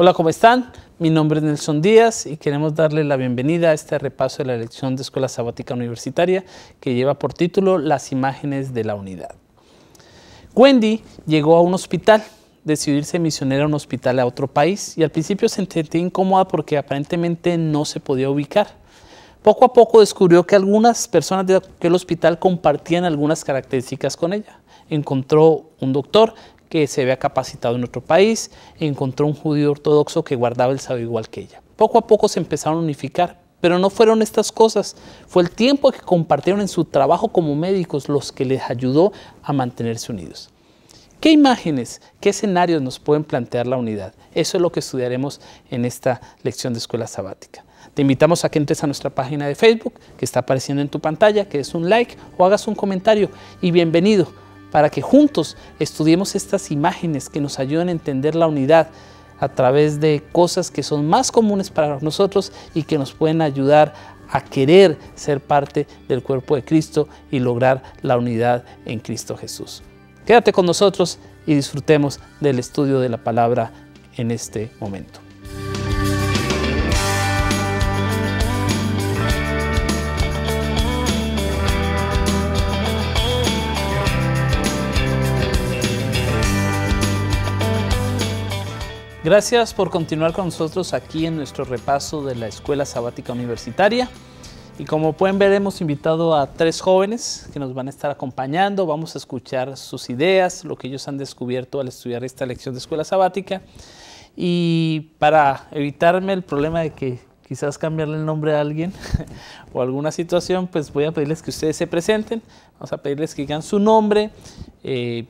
Hola, ¿cómo están? Mi nombre es Nelson Díaz y queremos darle la bienvenida a este repaso de la lección de Escuela Sabática Universitaria que lleva por título Las imágenes de la unidad. Wendy llegó a un hospital, decidió irse misionera a un hospital a otro país y al principio se sentía incómoda porque aparentemente no se podía ubicar. Poco a poco descubrió que algunas personas de aquel hospital compartían algunas características con ella. Encontró un doctor que se había capacitado en otro país, encontró un judío ortodoxo que guardaba el sábado igual que ella. Poco a poco se empezaron a unificar, pero no fueron estas cosas, fue el tiempo que compartieron en su trabajo como médicos los que les ayudó a mantenerse unidos. ¿Qué imágenes, qué escenarios nos pueden plantear la unidad? Eso es lo que estudiaremos en esta lección de escuela sabática. Te invitamos a que entres a nuestra página de Facebook, que está apareciendo en tu pantalla, que des un like o hagas un comentario. Y bienvenido para que juntos estudiemos estas imágenes que nos ayuden a entender la unidad a través de cosas que son más comunes para nosotros y que nos pueden ayudar a querer ser parte del cuerpo de Cristo y lograr la unidad en Cristo Jesús. Quédate con nosotros y disfrutemos del estudio de la palabra en este momento. Gracias por continuar con nosotros aquí en nuestro repaso de la Escuela Sabática Universitaria. Y como pueden ver, hemos invitado a tres jóvenes que nos van a estar acompañando. Vamos a escuchar sus ideas, lo que ellos han descubierto al estudiar esta lección de escuela sabática. Y para evitarme el problema de que quizás cambiarle el nombre a alguien o alguna situación, pues voy a pedirles que ustedes se presenten. Vamos a pedirles que digan su nombre, eh,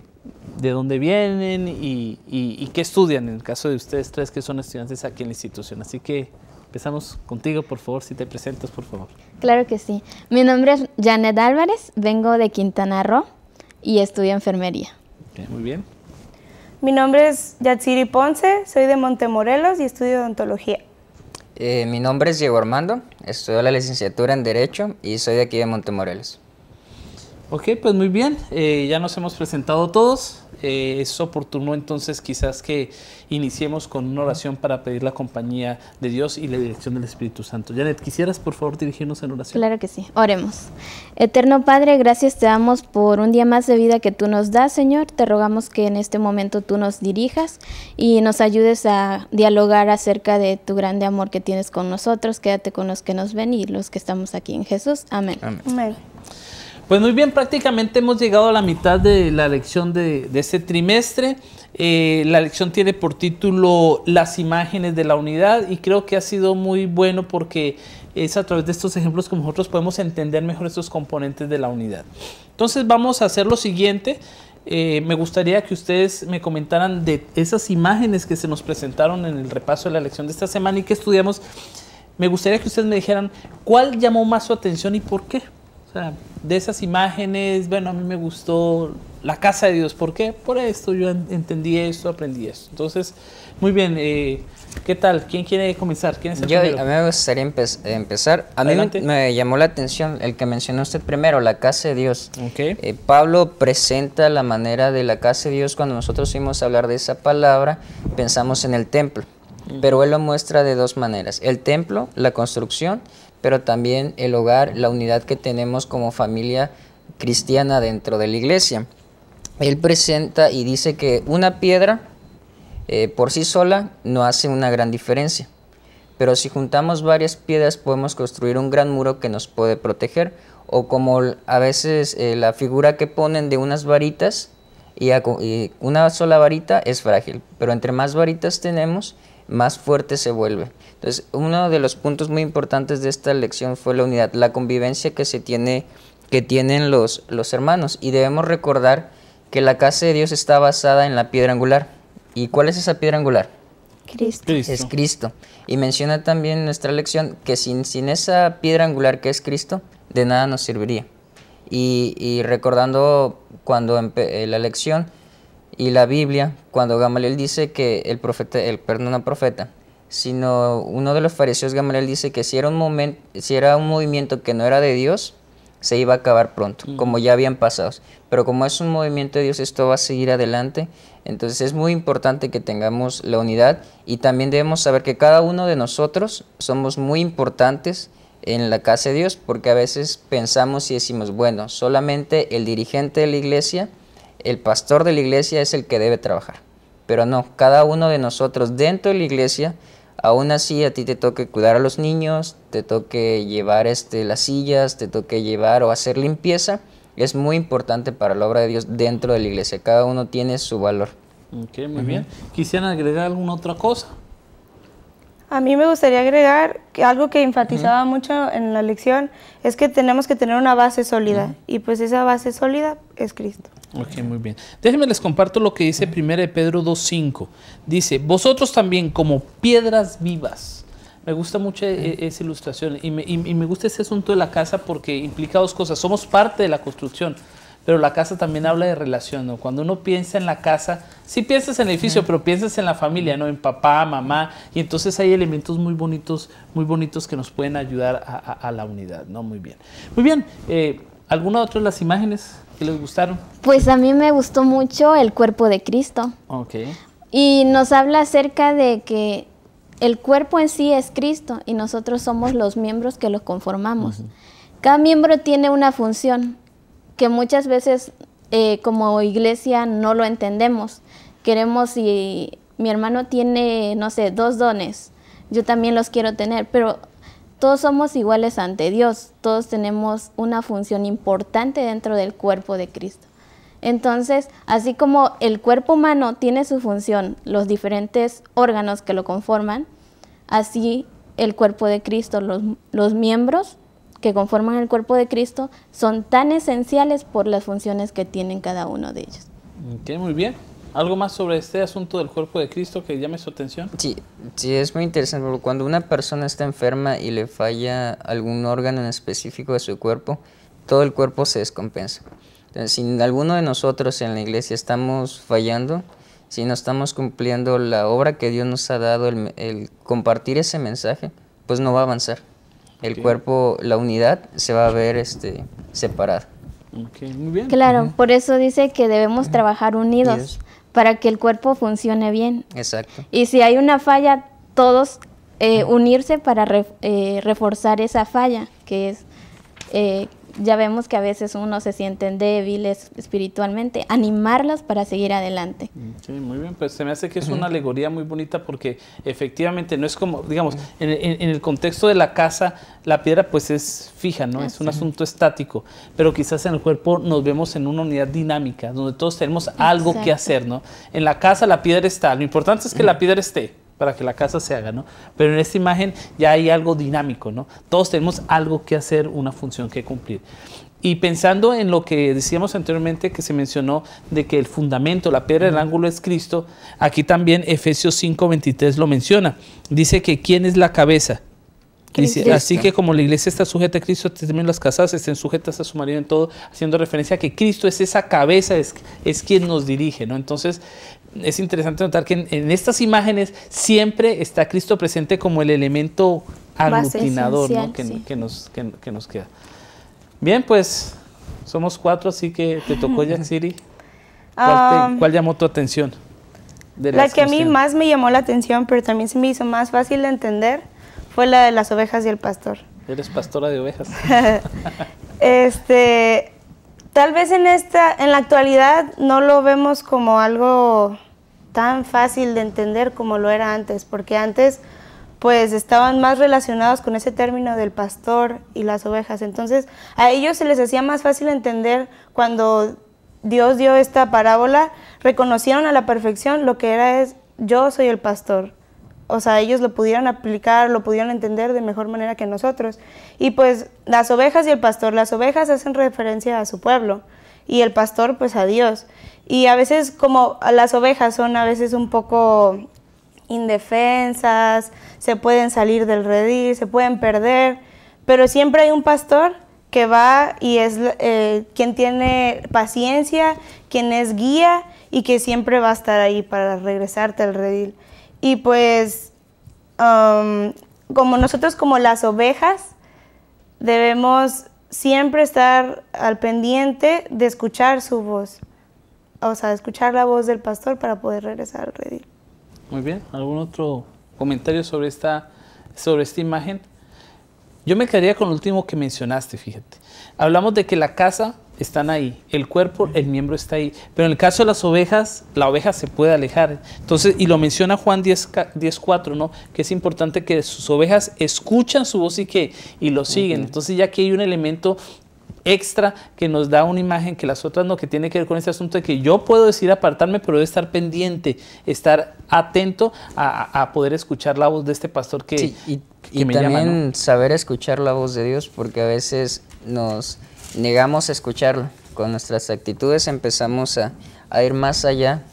de dónde vienen y, qué estudian, en el caso de ustedes tres que son estudiantes aquí en la institución. Así que empezamos contigo, por favor, si te presentas, por favor. Claro que sí. Mi nombre es Janet Álvarez, vengo de Quintana Roo y estudio enfermería. muy bien. Mi nombre es Yatsiri Ponce, soy de Montemorelos y estudio odontología. Eh, mi nombre es Diego Armando, estudio la licenciatura en Derecho y soy de aquí de Montemorelos. Ok, pues muy bien, eh, ya nos hemos presentado todos. Eh, es oportuno entonces quizás que iniciemos con una oración para pedir la compañía de Dios y la dirección del Espíritu Santo. Janet, ¿quisieras por favor dirigirnos en oración? Claro que sí, oremos. Eterno Padre, gracias te damos por un día más de vida que tú nos das, Señor. Te rogamos que en este momento tú nos dirijas y nos ayudes a dialogar acerca de tu grande amor que tienes con nosotros. Quédate con los que nos ven y los que estamos aquí en Jesús. Amén. Amén. Pues muy bien, prácticamente hemos llegado a la mitad de la lección de, este trimestre. Eh, la lección tiene por título Las imágenes de la unidad y creo que ha sido muy bueno porque es a través de estos ejemplos que nosotros podemos entender mejor estos componentes de la unidad. Entonces vamos a hacer lo siguiente. Eh, me gustaría que ustedes me comentaran de esas imágenes que se nos presentaron en el repaso de la lección de esta semana y que estudiamos. Me gustaría que ustedes me dijeran cuál llamó más su atención y por qué. O sea, de esas imágenes, bueno, a mí me gustó la casa de Dios. ¿Por qué? Por esto, yo entendí eso, aprendí eso. Entonces, muy bien, eh, ¿qué tal? ¿Quién quiere comenzar? ¿Quién yo, A mí me gustaría empezar. A mí me, llamó la atención el que mencionó usted primero, la casa de Dios. Eh, Pablo presenta la manera de la casa de Dios. Cuando nosotros fuimos a hablar de esa palabra, pensamos en el templo. Mm. Pero él lo muestra de dos maneras, el templo, la construcción pero también el hogar, la unidad que tenemos como familia cristiana dentro de la iglesia. Él presenta y dice que una piedra eh, por sí sola no hace una gran diferencia, pero si juntamos varias piedras podemos construir un gran muro que nos puede proteger, o como a veces eh, la figura que ponen de unas varitas, y una sola varita es frágil, pero entre más varitas tenemos, más fuerte se vuelve. Entonces, uno de los puntos muy importantes de esta lección fue la unidad, la convivencia que se tiene que tienen los, los hermanos y debemos recordar que la casa de Dios está basada en la piedra angular. ¿Y cuál es esa piedra angular? Cristo. Es Cristo. Y menciona también en nuestra lección que sin, sin esa piedra angular que es Cristo, de nada nos serviría. Y, recordando cuando eh, la lección y la Biblia, cuando Gamaliel dice que el profeta, el, perdón, una profeta, sino uno de los fariseos Gamaliel dice que si era un, momento, si era un movimiento que no era de Dios, se iba a acabar pronto, mm. como ya habían pasado. Pero como es un movimiento de Dios, esto va a seguir adelante. Entonces es muy importante que tengamos la unidad y también debemos saber que cada uno de nosotros somos muy importantes en la casa de Dios, porque a veces pensamos y decimos, bueno, solamente el dirigente de la iglesia, el pastor de la iglesia es el que debe trabajar. Pero no, cada uno de nosotros dentro de la iglesia Aún así, a ti te toque cuidar a los niños, te toque llevar este, las sillas, te toque llevar o hacer limpieza. Es muy importante para la obra de Dios dentro de la iglesia. Cada uno tiene su valor. Ok, muy bien. ¿Quisieran agregar alguna otra cosa? A mí me gustaría agregar que algo que enfatizaba mucho en la lección es que tenemos que tener una base sólida y pues esa base sólida es Cristo. Ok, muy bien. Déjenme les comparto lo que dice primero de Pedro 2.5. Dice, vosotros también como piedras vivas. Me gusta mucho e-, e-, esa ilustración y me, gusta ese asunto de la casa porque implica dos cosas. Somos parte de la construcción, pero la casa también habla de relación. ¿no? Cuando uno piensa en la casa, sí piensas en el edificio, pero piensas en la familia, ¿no? en papá, mamá. Y entonces hay elementos muy bonitos, muy bonitos que nos pueden ayudar a, la unidad. ¿no? Muy bien. Muy bien. Eh, ¿Alguna otra de las imágenes que les gustaron? Pues a mí me gustó mucho el cuerpo de Cristo. Ok. Y nos habla acerca de que el cuerpo en sí es Cristo y nosotros somos los miembros que lo conformamos. Cada miembro tiene una función que muchas veces eh, como iglesia no lo entendemos. Queremos si mi hermano tiene, no sé, dos dones, yo también los quiero tener, pero todos somos iguales ante Dios, todos tenemos una función importante dentro del cuerpo de Cristo. Entonces, así como el cuerpo humano tiene su función, los diferentes órganos que lo conforman, así el cuerpo de Cristo, los, miembros que conforman el cuerpo de Cristo son tan esenciales por las funciones que tienen cada uno de ellos. muy bien. ¿Algo más sobre este asunto del cuerpo de Cristo que llame su atención? Sí, sí, es muy interesante, porque cuando una persona está enferma y le falla algún órgano en específico de su cuerpo, todo el cuerpo se descompensa. si alguno de nosotros en la iglesia estamos fallando, si no estamos cumpliendo la obra que Dios nos ha dado, el, compartir ese mensaje, pues no va a avanzar. El cuerpo, la unidad, se va a ver este, separada. Claro, por eso dice que debemos trabajar unidos para que el cuerpo funcione bien. Exacto. Y si hay una falla, todos eh, unirse para eh, reforzar esa falla, que es eh, ya vemos que a veces uno se siente débiles espiritualmente, animarlas para seguir adelante. Sí, muy bien, pues se me hace que es una alegoría muy bonita porque efectivamente no es como, digamos, en, el contexto de la casa, la piedra pues es fija, ¿no? Es un asunto estático, pero quizás en el cuerpo nos vemos en una unidad dinámica, donde todos tenemos algo que hacer, ¿no? En la casa la piedra está, lo importante es que la piedra esté para que la casa se haga, ¿no? Pero en esta imagen ya hay algo dinámico, ¿no? Todos tenemos algo que hacer, una función que cumplir. Y pensando en lo que decíamos anteriormente, que se mencionó de que el fundamento, la piedra del ángulo es Cristo, aquí también Efesios 5:23 lo menciona. Dice que ¿quién es la cabeza? así que como la iglesia está sujeta a Cristo, también las casadas estén sujetas a su marido en todo, haciendo referencia a que Cristo es esa cabeza, es, quien nos dirige, ¿no? Entonces, es interesante notar que en, estas imágenes siempre está Cristo presente como el elemento aglutinador ¿no? que, nos, que, nos queda. Bien, pues somos cuatro, así que te tocó, ya Siri. Ah, ¿Cuál llamó tu atención? la que a mí más me llamó la atención, pero también se me hizo más fácil de entender, fue la de las ovejas y el pastor. Eres pastora de ovejas. este, tal vez en esta, en la actualidad no lo vemos como algo tan fácil de entender como lo era antes, porque antes pues estaban más relacionados con ese término del pastor y las ovejas. Entonces a ellos se les hacía más fácil entender cuando Dios dio esta parábola, reconocieron a la perfección lo que era es yo soy el pastor, o sea, ellos lo pudieran aplicar, lo pudieran entender de mejor manera que nosotros. Y pues las ovejas y el pastor, las ovejas hacen referencia a su pueblo y el pastor pues a Dios. Y a veces como las ovejas son a veces un poco indefensas, se pueden salir del redil, se pueden perder, pero siempre hay un pastor que va y es eh, quien tiene paciencia, quien es guía y que siempre va a estar ahí para regresarte al redil. Y pues, um, como nosotros como las ovejas, debemos siempre estar al pendiente de escuchar su voz, o sea, escuchar la voz del pastor para poder regresar al redil. Muy bien, ¿algún otro comentario sobre esta, sobre esta imagen? Yo me quedaría con lo último que mencionaste, fíjate. Hablamos de que la casa están ahí. El cuerpo, el miembro está ahí. Pero en el caso de las ovejas, la oveja se puede alejar. Entonces, y lo menciona Juan 10.4, 10, ¿no? Que es importante que sus ovejas escuchan su voz y que y lo siguen. Entonces, ya que hay un elemento extra que nos da una imagen que las otras no, que tiene que ver con este asunto de que yo puedo decir apartarme, pero de estar pendiente, estar atento a, poder escuchar la voz de este pastor que, y, y me también saber escuchar la voz de Dios, porque a veces nos negamos a escucharlo. Con nuestras actitudes empezamos a, a ir más allá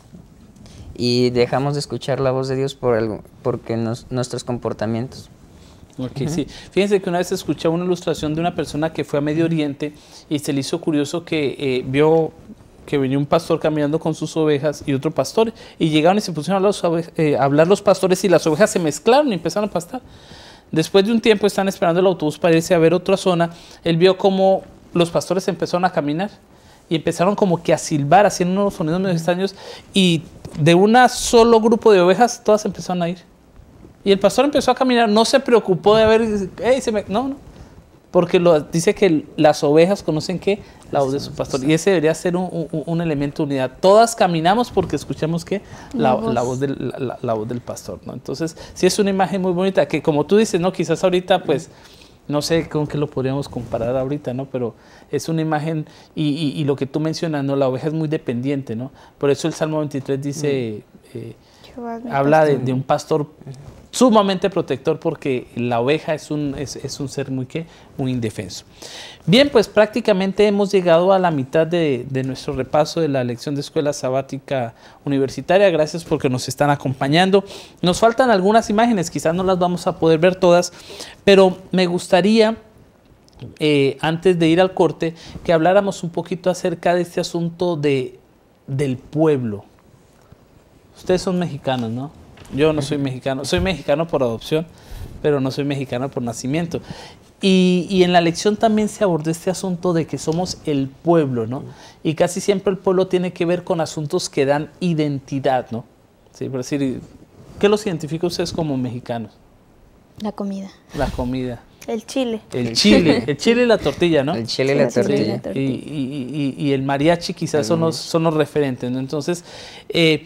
y dejamos de escuchar la voz de Dios por porque nos, nuestros comportamientos. sí. Fíjense que una vez escuché una ilustración de una persona que fue a Medio Oriente y se le hizo curioso que eh, vio que venía un pastor caminando con sus ovejas y otro pastor y llegaron y se pusieron a hablar, eh, hablar los pastores y las ovejas se mezclaron y empezaron a pastar. Después de un tiempo están esperando el autobús para irse a ver otra zona. Él vio cómo los pastores empezaron a caminar y empezaron como que a silbar, haciendo unos sonidos medio extraños y de un solo grupo de ovejas todas empezaron a ir. Y el pastor empezó a caminar, no se preocupó de haber... no, no, porque dice que las ovejas conocen que la voz de su pastor. Y ese debería ser un, elemento de unidad. Todas caminamos porque escuchamos que la, voz. del, la, voz del pastor. ¿no? Entonces, sí es una imagen muy bonita, que como tú dices, no, quizás ahorita pues no sé con qué lo podríamos comparar ahorita, ¿no? Pero es una imagen, y, y, lo que tú mencionas, La oveja es muy dependiente, ¿no? Por eso el Salmo 23 dice, mm. eh, habla de, un pastor sumamente protector porque la oveja es un, es, un ser muy, que muy indefenso. Bien, pues prácticamente hemos llegado a la mitad de, nuestro repaso de la lección de escuela sabática universitaria. Gracias porque nos están acompañando. Nos faltan algunas imágenes, quizás no las vamos a poder ver todas, pero me gustaría... Eh, antes de ir al corte, que habláramos un poquito acerca de este asunto de, del pueblo. Ustedes son mexicanos, ¿no? Yo no soy mexicano, soy mexicano por adopción, pero no soy mexicano por nacimiento. Y, en la lección también se abordó este asunto de que somos el pueblo, ¿no? Y casi siempre el pueblo tiene que ver con asuntos que dan identidad, ¿no? Sí, por decir, ¿qué los identifica ustedes como mexicanos? La comida. La comida. El chile. El chile, el chile y la tortilla, ¿no? El chile y la tortilla. y, y, y, el mariachi quizás son los, son los referentes, ¿no? Entonces, eh,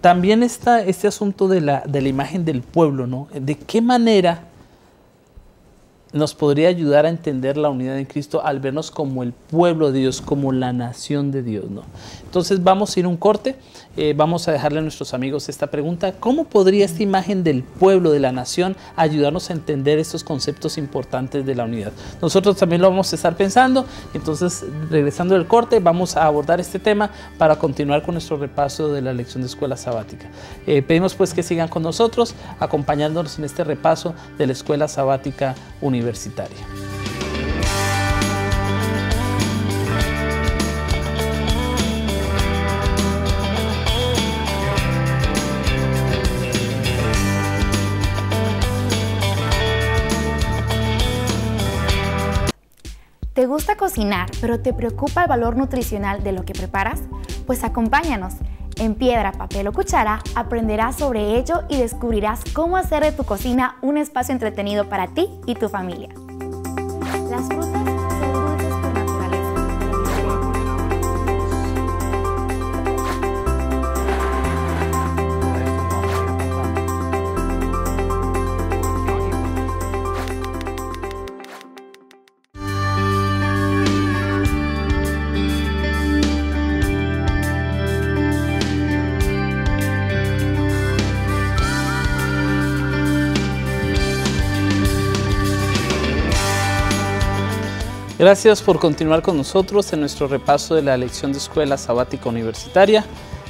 también está este asunto de la, de la imagen del pueblo, ¿no? De qué manera nos podría ayudar a entender la unidad en Cristo al vernos como el pueblo de Dios, como la nación de Dios, ¿no? Entonces vamos a ir un corte, eh, vamos a dejarle a nuestros amigos esta pregunta, ¿cómo podría esta imagen del pueblo, de la nación, ayudarnos a entender estos conceptos importantes de la unidad? Nosotros también lo vamos a estar pensando, entonces regresando del corte vamos a abordar este tema para continuar con nuestro repaso de la lección de escuela sabática. Eh, pedimos pues que sigan con nosotros, acompañándonos en este repaso de la escuela sabática Unidad universitaria. ¿Te gusta cocinar, pero te preocupa el valor nutricional de lo que preparas? Pues acompáñanos. En piedra, papel o cuchara aprenderás sobre ello y descubrirás cómo hacer de tu cocina un espacio entretenido para ti y tu familia. Gracias por continuar con nosotros en nuestro repaso de la lección de escuela sabática universitaria.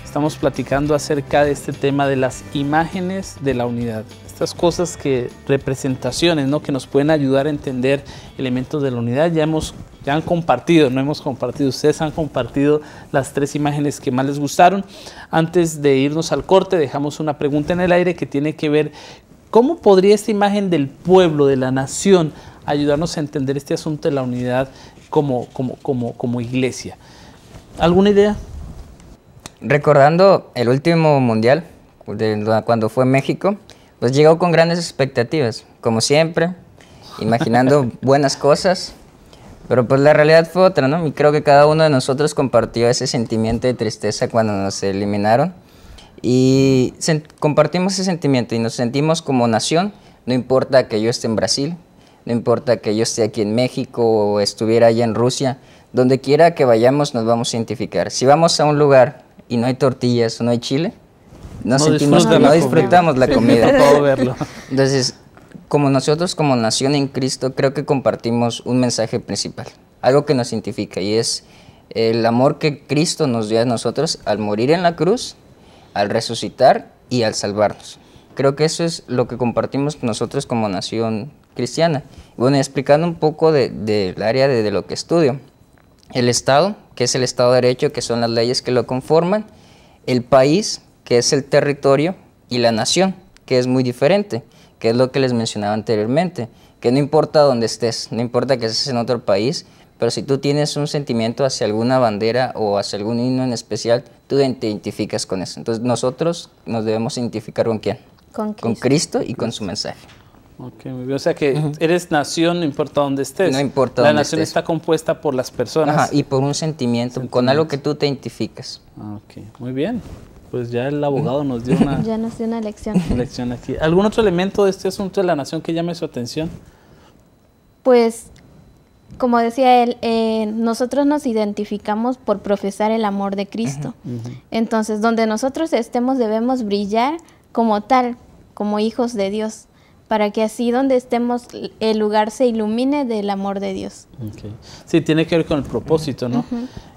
Estamos platicando acerca de este tema de las imágenes de la unidad. Estas cosas que representaciones, ¿no? que nos pueden ayudar a entender elementos de la unidad. Ya hemos ya han compartido, no hemos compartido, ustedes han compartido las tres imágenes que más les gustaron. Antes de irnos al corte, dejamos una pregunta en el aire que tiene que ver ¿Cómo podría esta imagen del pueblo, de la nación, ayudarnos a entender este asunto de la unidad como, como, como, como iglesia. ¿Alguna idea? Recordando el último mundial, cuando fue México, pues llegó con grandes expectativas, como siempre, imaginando buenas cosas, pero pues la realidad fue otra, ¿no? Y creo que cada uno de nosotros compartió ese sentimiento de tristeza cuando nos eliminaron y compartimos ese sentimiento y nos sentimos como nación, no importa que yo esté en Brasil, no importa que yo esté aquí en México o estuviera allá en Rusia, donde quiera que vayamos nos vamos a identificar. Si vamos a un lugar y no hay tortillas o no hay chile, no, no disfrutamos la comida. verlo. Entonces, como nosotros como nación en Cristo, creo que compartimos un mensaje principal, algo que nos identifica y es el amor que Cristo nos dio a nosotros al morir en la cruz, al resucitar y al salvarnos. Creo que eso es lo que compartimos nosotros como nación bueno, explicando un poco del área de, lo que estudio. El Estado, que es el Estado de Derecho, que son las leyes que lo conforman. El país, que es el territorio. Y la nación, que es muy diferente, que es lo que les mencionaba anteriormente. Que no importa dónde estés, no importa que estés en otro país, pero si tú tienes un sentimiento hacia alguna bandera o hacia algún himno en especial, tú te identificas con eso. Entonces nosotros nos debemos identificar con quién. con Cristo y con su mensaje. Okay, muy bien. O sea que eres nación, no importa dónde estés. No importa. La nación está compuesta por las personas. Ajá, y por un sentimiento, con algo que tú te identificas. Ah, ok, muy bien. Pues ya el abogado nos dio una, lección. aquí. ¿Algún otro elemento de este asunto de la nación que llame su atención? Pues, como decía él, eh, nosotros nos identificamos por profesar el amor de Cristo. Entonces, donde nosotros estemos debemos brillar como tal, como hijos de Dios para que así donde estemos el lugar se ilumine del amor de Dios. Sí, tiene que ver con el propósito, ¿no?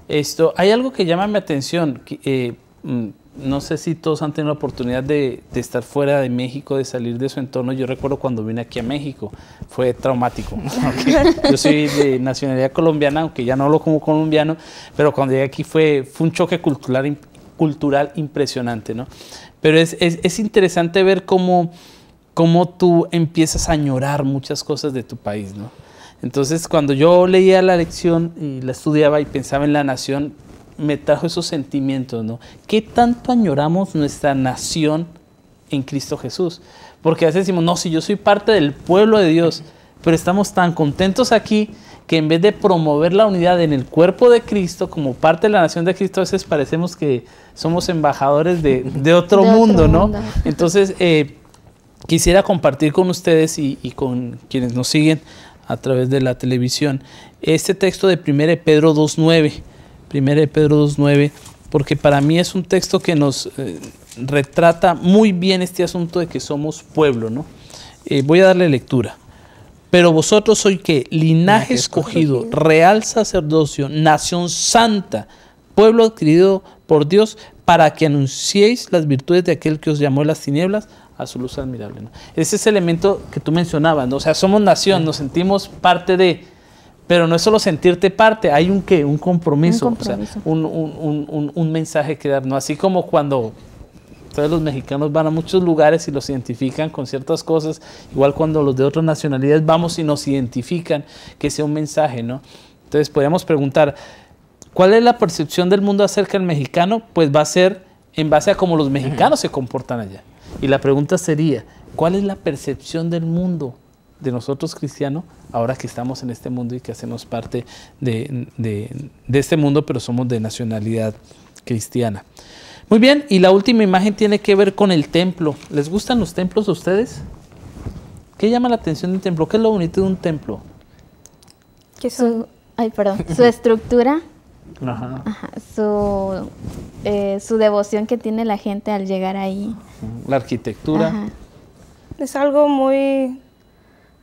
Esto, hay algo que llama mi atención, eh, mm, no sé si todos han tenido la oportunidad de, estar fuera de México, de salir de su entorno. Yo recuerdo cuando vine aquí a México, fue traumático. Yo soy de nacionalidad colombiana, aunque ya no hablo como colombiano, pero cuando llegué aquí fue, un choque cultural, cultural impresionante, ¿no? Pero es interesante ver cómo cómo tú empiezas a añorar muchas cosas de tu país, ¿no? Entonces, cuando yo leía la lección y la estudiaba y pensaba en la nación, me trajo esos sentimientos, ¿no? ¿Qué tanto añoramos nuestra nación en Cristo Jesús? Porque a veces decimos, no, si yo soy parte del pueblo de Dios, pero estamos tan contentos aquí que en vez de promover la unidad en el cuerpo de Cristo como parte de la nación de Cristo, a veces parecemos que somos embajadores de, otro, mundo, ¿no? Entonces, eh, quisiera compartir con ustedes y, con quienes nos siguen a través de la televisión este texto de 1 Pedro 2.9. 1 Pedro 2.9, porque para mí es un texto que nos eh, retrata muy bien este asunto de que somos pueblo. ¿no? Eh, voy a darle lectura. Pero vosotros sois que linaje escogido, real sacerdocio, nación santa, pueblo adquirido por Dios, para que anunciéis las virtudes de aquel que os llamó las tinieblas a su luz admirable. ¿no? Es el elemento que tú mencionabas, o sea, somos nación, nos sentimos parte de, pero no es solo sentirte parte, hay un qué, un compromiso, un, un, mensaje que dar, así como cuando todos los mexicanos van a muchos lugares y los identifican con ciertas cosas, igual cuando los de otras nacionalidades vamos y nos identifican, que sea un mensaje, ¿no? Entonces podríamos preguntar, ¿cuál es la percepción del mundo acerca del mexicano? Pues va a ser en base a cómo los mexicanos se comportan allá. Y la pregunta sería, ¿cuál es la percepción del mundo de nosotros cristianos ahora que estamos en este mundo y que hacemos parte de, este mundo, pero somos de nacionalidad cristiana? Muy bien, y la última imagen tiene que ver con el templo. ¿Les gustan los templos a ustedes? ¿Qué llama la atención de un templo? ¿Qué es lo bonito de un templo? Que su, perdón, su estructura, su, eh, su devoción que tiene la gente al llegar ahí la arquitectura. Es algo muy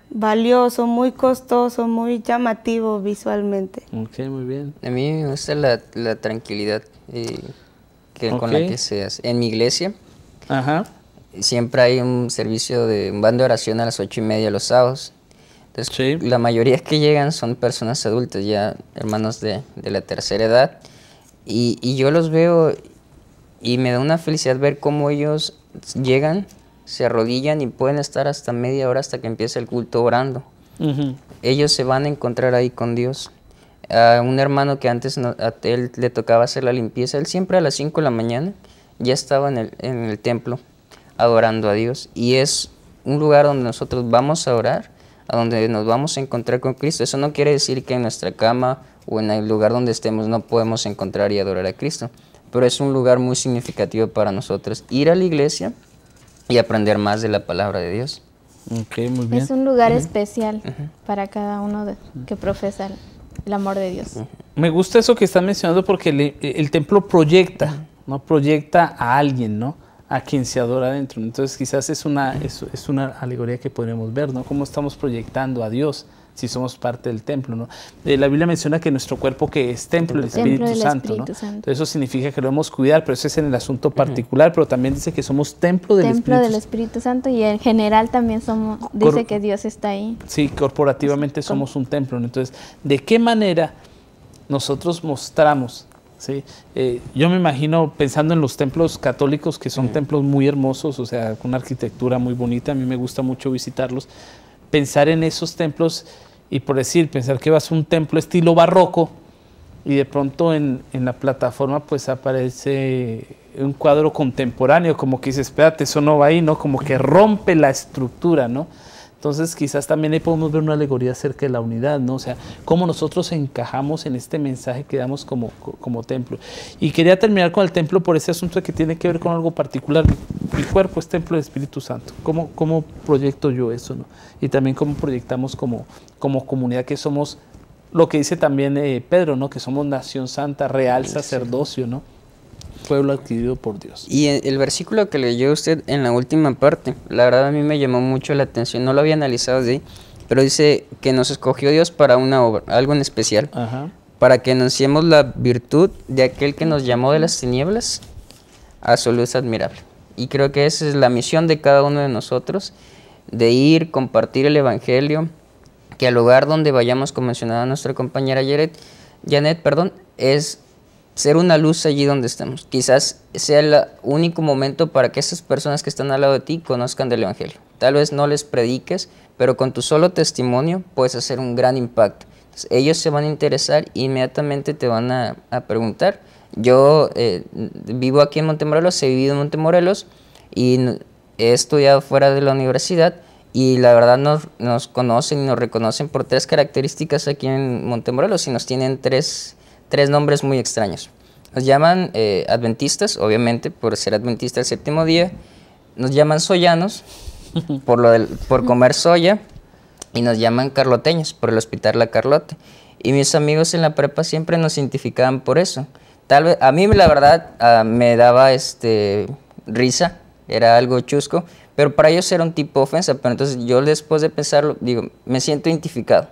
valioso, muy costoso, muy llamativo visualmente. Ok, muy bien. A mí me gusta la, tranquilidad eh, con la que se hace. En mi iglesia siempre hay un servicio de un bando de oración a las ocho y media los sábados. Entonces, la mayoría que llegan son personas adultas, ya hermanos de, de la tercera edad. Y, y yo los veo y me da una felicidad ver cómo ellos llegan, se arrodillan y pueden estar hasta media hora hasta que empiece el culto orando. Ellos se van a encontrar ahí con Dios. A un hermano que antes él le tocaba hacer la limpieza, él siempre a las 5 de la mañana ya estaba en el templo adorando a Dios. Y es un lugar donde nosotros vamos a orar, a donde nos vamos a encontrar con Cristo. Eso no quiere decir que en nuestra cama o en el lugar donde estemos no podemos encontrar y adorar a Cristo pero es un lugar muy significativo para nosotros ir a la iglesia y aprender más de la palabra de Dios. Es un lugar especial para cada uno que profesa el, amor de Dios. Me gusta eso que está mencionando porque el templo proyecta, ¿no? Proyecta a alguien, ¿no? A quien se adora adentro. Entonces quizás es una, es, una alegoría que podemos ver, ¿no? Cómo estamos proyectando a Dios si somos parte del templo. ¿no? Eh, la Biblia menciona que nuestro cuerpo que es templo, del Espíritu, Santo, ¿no? Entonces eso significa que lo hemos cuidar, pero eso es en el asunto particular, pero también dice que somos templo del Espíritu Santo. del Espíritu Santo y en general también somos, dice que Dios está ahí. Sí, corporativamente somos un templo. Entonces, ¿de qué manera nosotros mostramos Sí, eh, yo me imagino pensando en los templos católicos, que son templos muy hermosos, o sea, con una arquitectura muy bonita, a mí me gusta mucho visitarlos, pensar en esos templos y por decir, pensar que vas a un templo estilo barroco y de pronto en, la plataforma pues aparece un cuadro contemporáneo, como que dices, espérate, eso no va ahí, ¿no? Como que rompe la estructura, ¿no? Entonces quizás también ahí podemos ver una alegoría acerca de la unidad, ¿no? O sea, cómo nosotros encajamos en este mensaje que damos como, como templo. Y quería terminar con el templo por ese asunto que tiene que ver con algo particular. Mi cuerpo es templo del Espíritu Santo. ¿Cómo, cómo proyecto yo eso, no? Y también cómo proyectamos como, como comunidad que somos, lo que dice también eh, Pedro, ¿no? Que somos nación santa, real sacerdocio, ¿no? pueblo adquirido por Dios. Y el versículo que leyó usted en la última parte, la verdad a mí me llamó mucho la atención, no lo había analizado así, pero dice que nos escogió Dios para una obra, algo en especial, para que anunciemos la virtud de aquel que nos llamó de las tinieblas a su luz admirable. Y creo que esa es la misión de cada uno de nosotros, de ir, compartir el Evangelio, que al lugar donde vayamos, como mencionaba nuestra compañera Janet, perdón, es ser una luz allí donde estamos. Quizás sea el único momento para que esas personas que están al lado de ti conozcan del Evangelio. Tal vez no les prediques, pero con tu solo testimonio puedes hacer un gran impacto. ellos se van a interesar e inmediatamente te van a, preguntar. Yo eh, vivo aquí en Montemorelos, he vivido en Montemorelos y he estudiado fuera de la universidad y la verdad nos, nos conocen y nos reconocen por tres características aquí en Montemorelos y nos tienen tres tres nombres muy extraños. Nos llaman eh, adventistas, obviamente, por ser adventista el séptimo día. Nos llaman soyanos, por, lo por comer soya. Y nos llaman carloteños, por el hospital La Carlota. Y mis amigos en la prepa siempre nos identificaban por eso. Tal vez, a mí la verdad ah, me daba este, risa, era algo chusco, pero para ellos era un tipo ofensa. Pero entonces yo después de pensarlo, digo, me siento identificado,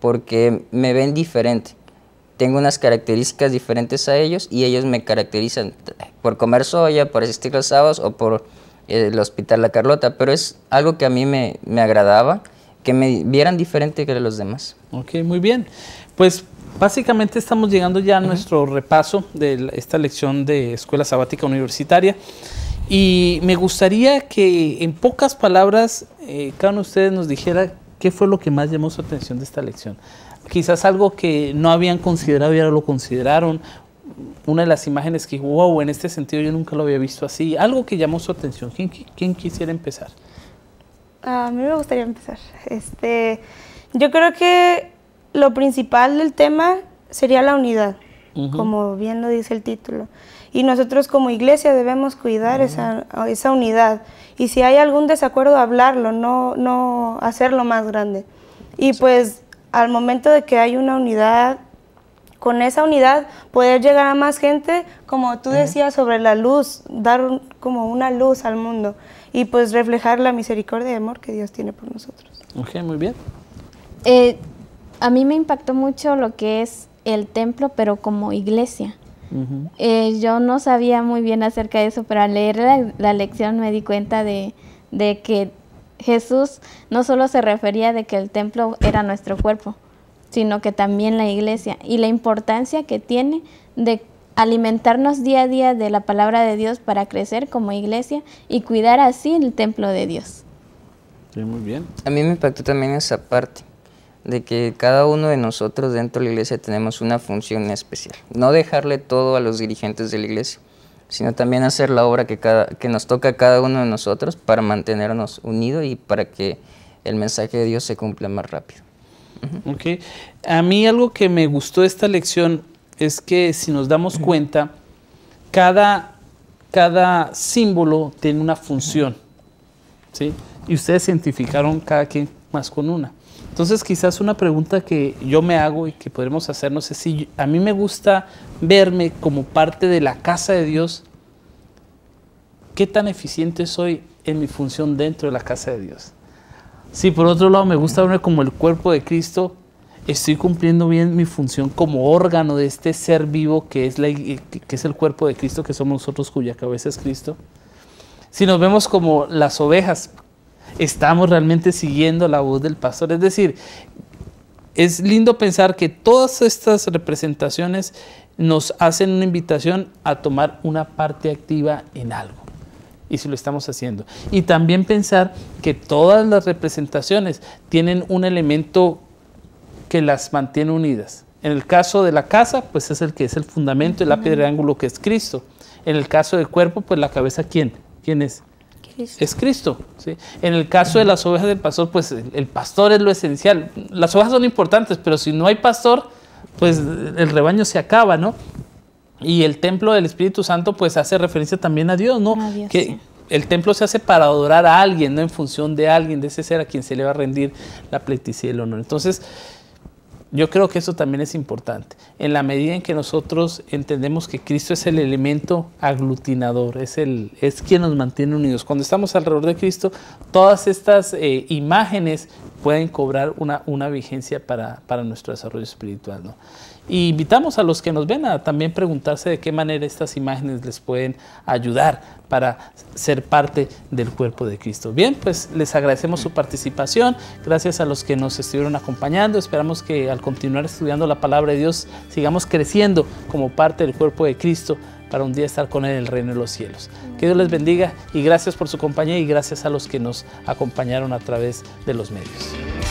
porque me ven diferente tengo unas características diferentes a ellos y ellos me caracterizan por comer soya, por asistir los sábados o por eh, el Hospital La Carlota, pero es algo que a mí me, agradaba, que me vieran diferente que los demás. Ok, muy bien. Pues básicamente estamos llegando ya a nuestro repaso de esta lección de Escuela Sabática Universitaria. Y me gustaría que en pocas palabras eh, cada uno de ustedes nos dijera qué fue lo que más llamó su atención de esta lección quizás algo que no habían considerado y ahora lo consideraron. Una de las imágenes que, wow, en este sentido yo nunca lo había visto así. Algo que llamó su atención. ¿Quién, quisiera empezar? A mí me gustaría empezar. Este, yo creo que lo principal del tema sería la unidad, como bien lo dice el título. Y nosotros como iglesia debemos cuidar esa, esa, unidad. Y si hay algún desacuerdo, hablarlo, no, no hacerlo más grande. Y pues al momento de que hay una unidad, con esa unidad poder llegar a más gente, como tú decías sobre la luz, dar como una luz al mundo y pues reflejar la misericordia y amor que Dios tiene por nosotros. Ok, muy bien. Eh, a mí me impactó mucho lo que es el templo, pero como iglesia. Eh, yo no sabía muy bien acerca de eso, pero al leer la, lección me di cuenta de, de que Jesús no solo se refería de que el templo era nuestro cuerpo, sino que también la iglesia y la importancia que tiene de alimentarnos día a día de la palabra de Dios para crecer como iglesia y cuidar así el templo de Dios. muy bien. A mí me impactó también esa parte de que cada uno de nosotros dentro de la iglesia tenemos una función especial, no dejarle todo a los dirigentes de la iglesia, sino también hacer la obra que, cada, que nos toca a cada uno de nosotros para mantenernos unidos y para que el mensaje de Dios se cumpla más rápido. a mí algo que me gustó de esta lección es que si nos damos cuenta, cada, cada símbolo tiene una función, ¿sí? Y ustedes identificaron cada quien más con una. Entonces quizás una pregunta que yo me hago y que podremos hacernos es si a mí me gusta verme como parte de la casa de Dios, ¿qué tan eficiente soy en mi función dentro de la casa de Dios? Si por otro lado me gusta verme como el cuerpo de Cristo, estoy cumpliendo bien mi función como órgano de este ser vivo que es, la, que es el cuerpo de Cristo, que somos nosotros cuya cabeza es Cristo. Si nos vemos como las ovejas, estamos realmente siguiendo la voz del pastor. Es decir, es lindo pensar que todas estas representaciones nos hacen una invitación a tomar una parte activa en algo. Y si lo estamos haciendo. Y también pensar que todas las representaciones tienen un elemento que las mantiene unidas. En el caso de la casa, pues es el que es el fundamento, el piedra de ángulo que es Cristo. En el caso del cuerpo, pues la cabeza, ¿quién? ¿Quién es? Es Cristo. ¿sí? En el caso de las ovejas del pastor, pues el pastor es lo esencial. Las ovejas son importantes, pero si no hay pastor, pues el rebaño se acaba, ¿no? Y el templo del Espíritu Santo, pues hace referencia también a Dios, ¿no? que el templo se hace para adorar a alguien, no en función de alguien, de ese ser a quien se le va a rendir la pleiticidad y el honor. Entonces, yo creo que eso también es importante. En la medida en que nosotros entendemos que Cristo es el elemento aglutinador, es, el, es quien nos mantiene unidos. Cuando estamos alrededor de Cristo, todas estas eh, imágenes pueden cobrar una, vigencia para, nuestro desarrollo espiritual. Y invitamos a los que nos ven a también preguntarse de qué manera estas imágenes les pueden ayudar para ser parte del cuerpo de Cristo. Bien, pues les agradecemos su participación. Gracias a los que nos estuvieron acompañando. Esperamos que al continuar estudiando la palabra de Dios sigamos creciendo como parte del cuerpo de Cristo para un día estar con Él en el reino de los cielos. Que Dios les bendiga y gracias por su compañía y gracias a los que nos acompañaron a través de los medios.